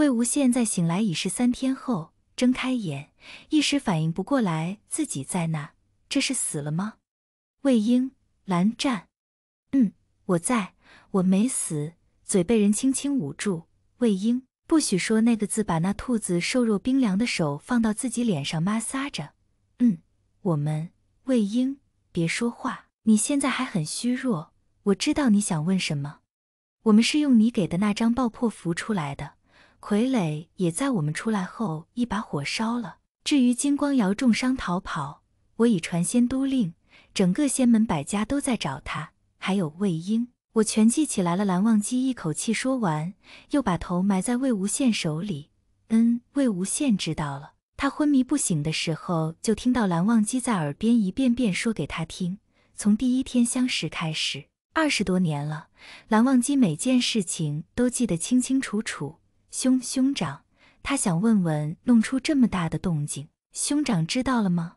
魏无羡在醒来已是三天后，睁开眼，一时反应不过来自己在哪？这是死了吗？魏婴，蓝湛，嗯，我在，我没死。嘴被人轻轻捂住。魏婴，不许说那个字。把那兔子瘦弱冰凉的手放到自己脸上，摩挲着。嗯，我们，魏婴，别说话。你现在还很虚弱，我知道你想问什么。我们是用你给的那张爆破符出来的。傀儡也在我们出来后一把火烧了。至于金光瑶重伤逃跑，我已传仙都令，整个仙门百家都在找他。还有魏婴，我全记起来了。蓝忘机一口气说完，又把头埋在魏无羡手里。嗯，魏无羡知道了。他昏迷不醒的时候，就听到蓝忘机在耳边一遍遍说给他听。从第一天相识开始，二十多年了，蓝忘机每件事情都记得清清楚楚。兄兄长，他想问问，弄出这么大的动静，兄长知道了吗？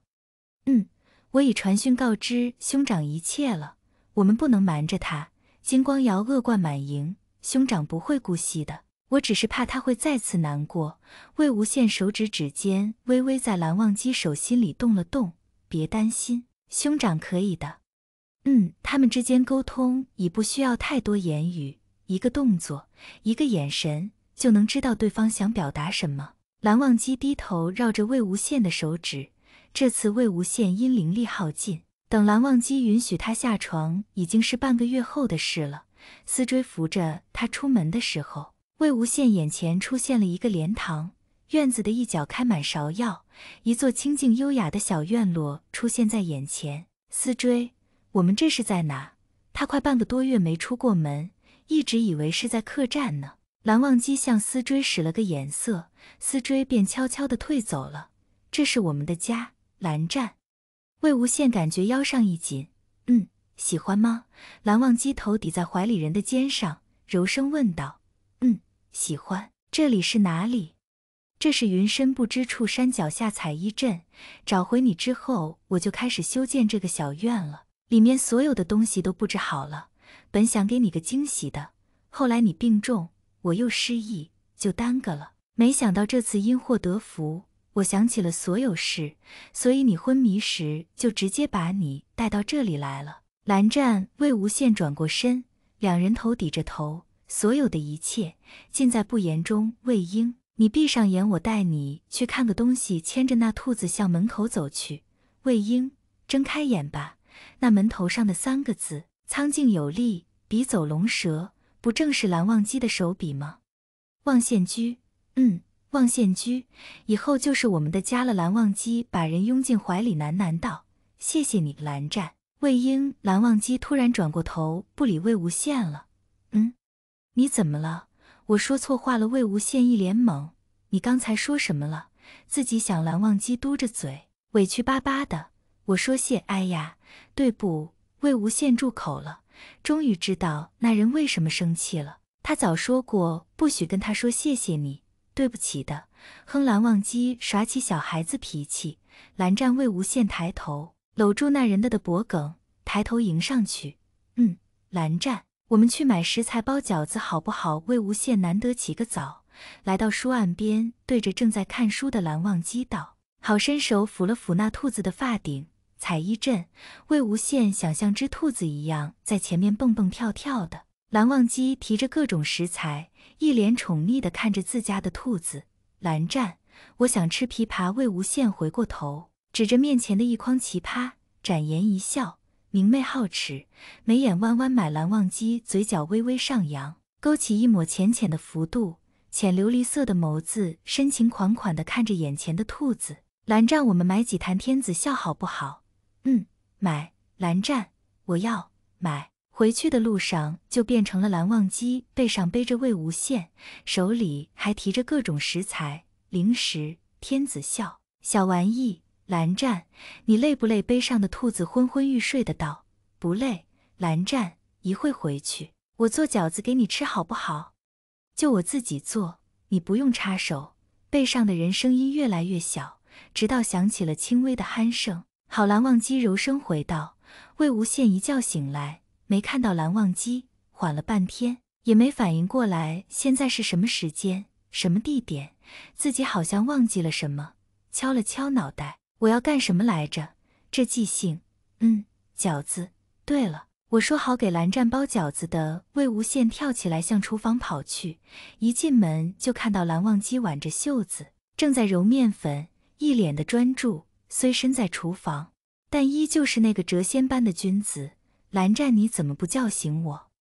嗯，我已传讯告知兄长一切了。我们不能瞒着他。金光瑶恶贯满盈，兄长不会姑息的。我只是怕他会再次难过。魏无羡手指指尖微微在蓝忘机手心里动了动，别担心，兄长可以的。嗯，他们之间沟通已不需要太多言语，一个动作，一个眼神。就能知道对方想表达什么。蓝忘机低头绕着魏无羡的手指，这次魏无羡因灵力耗尽，等蓝忘机允许他下床，已经是半个月后的事了。思追扶着他出门的时候，魏无羡眼前出现了一个莲塘，院子的一角开满芍药，一座清静优雅的小院落出现在眼前。思追，我们这是在哪？他快半个多月没出过门，一直以为是在客栈呢。蓝忘机向思追使了个眼色，思追便悄悄地退走了。这是我们的家，蓝湛、魏无羡感觉腰上一紧，嗯，喜欢吗？蓝忘机头抵在怀里人的肩上，柔声问道。嗯，喜欢。这里是哪里？这是云深不知处山脚下彩衣镇。找回你之后，我就开始修建这个小院了。里面所有的东西都布置好了。本想给你个惊喜的，后来你病重。我又失忆，就耽搁了。没想到这次因祸得福，我想起了所有事，所以你昏迷时就直接把你带到这里来了。蓝湛、魏无羡转过身，两人头抵着头，所有的一切尽在不言中。魏婴，你闭上眼，我带你去看个东西。牵着那兔子向门口走去。魏婴，睁开眼吧，那门头上的三个字，苍劲有力，笔走龙蛇。不正是蓝忘机的手笔吗？望羡居，嗯，望羡居，以后就是我们的家了。蓝忘机把人拥进怀里，喃喃道：“谢谢你，蓝湛。”魏婴，蓝忘机突然转过头，不理魏无羡了。嗯，你怎么了？我说错话了。魏无羡一脸懵，你刚才说什么了？自己想。蓝忘机嘟着嘴，委屈巴巴的。我说谢，哎呀，对不？魏无羡住口了。终于知道那人为什么生气了。他早说过不许跟他说谢谢你、对不起的。哼，蓝忘机耍起小孩子脾气。蓝湛、魏无羡抬头，搂住那人的的脖颈，抬头迎上去。嗯，蓝湛，我们去买食材包饺子好不好？魏无羡难得起个早，来到书案边，对着正在看书的蓝忘机道：“好。”伸手抚了抚那兔子的发顶。彩一阵，魏无羡想像只兔子一样在前面蹦蹦跳跳的。蓝忘机提着各种食材，一脸宠溺的看着自家的兔子蓝湛。我想吃枇杷。魏无羡回过头，指着面前的一筐枇杷，展颜一笑，明媚好齿，眉眼弯弯。买蓝忘机嘴角微微上扬，勾起一抹浅浅的弧度，浅琉璃色的眸子深情款款的看着眼前的兔子蓝湛。我们买几坛天子笑好不好？买蓝湛，我要买。回去的路上就变成了蓝忘机背上背着魏无羡，手里还提着各种食材、零食、天子笑、小玩意。蓝湛，你累不累？背上的兔子昏昏欲睡的道：“不累。”蓝湛，一会回去我做饺子给你吃，好不好？就我自己做，你不用插手。背上的人声音越来越小，直到响起了轻微的鼾声。好，蓝忘机柔声回道：“魏无羡一觉醒来，没看到蓝忘机，缓了半天也没反应过来，现在是什么时间，什么地点，自己好像忘记了什么，敲了敲脑袋，我要干什么来着？这记性……嗯，饺子。对了，我说好给蓝湛包饺子的魏无羡跳起来向厨房跑去，一进门就看到蓝忘机挽着袖子正在揉面粉，一脸的专注。”虽身在厨房，但依旧是那个谪仙般的君子。蓝湛，你怎么不叫醒我？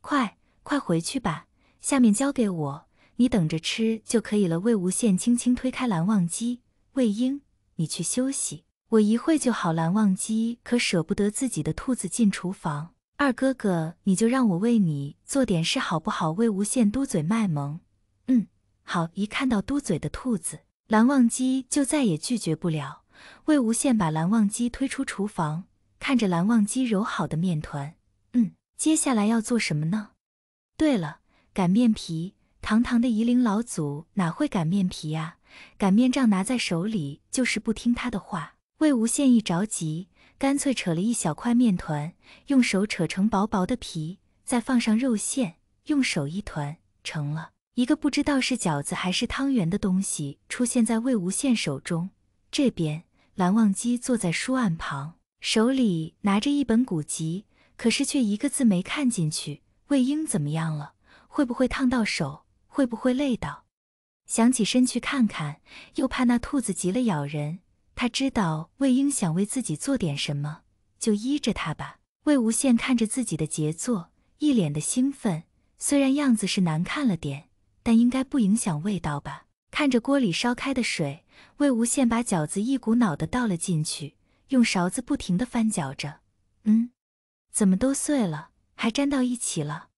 快快回去吧，下面交给我，你等着吃就可以了。魏无羡轻轻推开蓝忘机，魏婴，你去休息，我一会就好。蓝忘机可舍不得自己的兔子进厨房。二哥哥，你就让我为你做点事好不好？魏无羡嘟嘴卖萌，嗯，好。一看到嘟嘴的兔子，蓝忘机就再也拒绝不了。魏无羡把蓝忘机推出厨房，看着蓝忘机揉好的面团，嗯，接下来要做什么呢？对了，擀面皮。堂堂的夷陵老祖哪会擀面皮啊？擀面杖拿在手里就是不听他的话。魏无羡一着急，干脆扯了一小块面团，用手扯成薄薄的皮，再放上肉馅，用手一团，成了一个不知道是饺子还是汤圆的东西，出现在魏无羡手中。这边。蓝忘机坐在书案旁，手里拿着一本古籍，可是却一个字没看进去。魏婴怎么样了？会不会烫到手？会不会累到？想起身去看看，又怕那兔子急了咬人。他知道魏婴想为自己做点什么，就依着他吧。魏无羡看着自己的杰作，一脸的兴奋。虽然样子是难看了点，但应该不影响味道吧。看着锅里烧开的水，魏无羡把饺子一股脑的倒了进去，用勺子不停的翻搅着。嗯，怎么都碎了，还粘到一起了？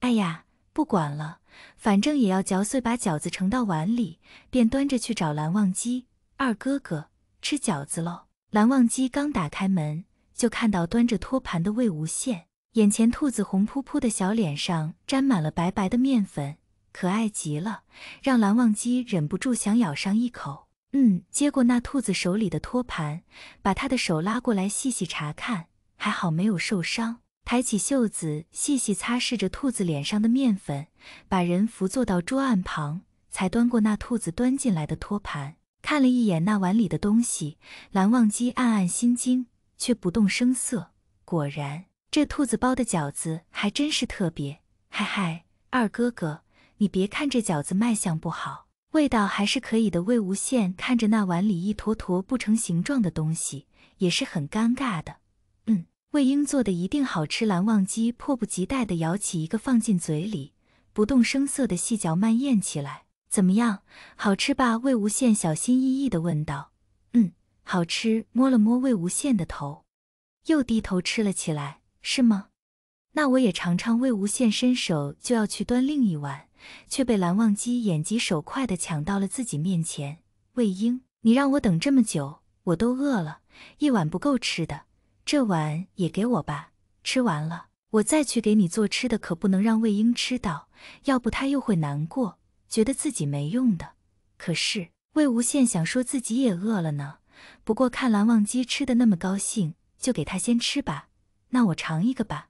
哎呀，不管了，反正也要嚼碎，把饺子盛到碗里，便端着去找蓝忘机二哥哥吃饺子喽。蓝忘机刚打开门，就看到端着托盘的魏无羡，眼前兔子红扑扑的小脸上沾满了白白的面粉。可爱极了，让蓝忘机忍不住想咬上一口。嗯，接过那兔子手里的托盘，把他的手拉过来细细查看，还好没有受伤。抬起袖子细细擦拭着兔子脸上的面粉，把人扶坐到桌案旁，才端过那兔子端进来的托盘，看了一眼那碗里的东西。蓝忘机暗暗心惊，却不动声色。果然，这兔子包的饺子还真是特别。嗨嗨，二哥哥。你别看这饺子卖相不好，味道还是可以的。魏无羡看着那碗里一坨坨不成形状的东西，也是很尴尬的。嗯，魏婴做的一定好吃。蓝忘机迫不及待地咬起一个放进嘴里，不动声色地细嚼慢咽起来。怎么样，好吃吧？魏无羡小心翼翼地问道。嗯，好吃。摸了摸魏无羡的头，又低头吃了起来。是吗？那我也尝尝。魏无羡伸手就要去端另一碗，却被蓝忘机眼疾手快的抢到了自己面前。魏婴，你让我等这么久，我都饿了，一碗不够吃的，这碗也给我吧。吃完了，我再去给你做吃的，可不能让魏婴吃到，要不他又会难过，觉得自己没用的。可是魏无羡想说自己也饿了呢，不过看蓝忘机吃的那么高兴，就给他先吃吧。那我尝一个吧。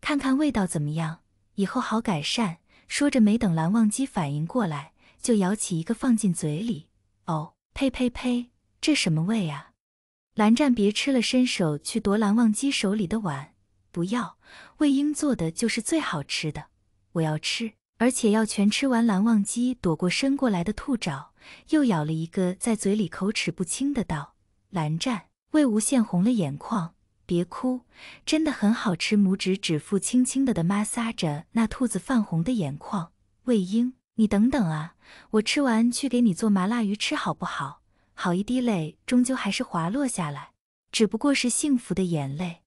看看味道怎么样，以后好改善。说着，没等蓝忘机反应过来，就咬起一个放进嘴里。哦，呸呸呸，这什么味啊！蓝湛，别吃了，伸手去夺蓝忘机手里的碗。不要，魏婴做的就是最好吃的，我要吃，而且要全吃完。蓝忘机躲过伸过来的兔爪，又咬了一个，在嘴里口齿不清的道：“蓝湛，魏无羡红了眼眶。”别哭，真的很好吃。拇指指腹轻轻的的摩挲着那兔子泛红的眼眶。魏婴，你等等啊，我吃完去给你做麻辣鱼吃，好不好？好一滴泪，终究还是滑落下来，只不过是幸福的眼泪。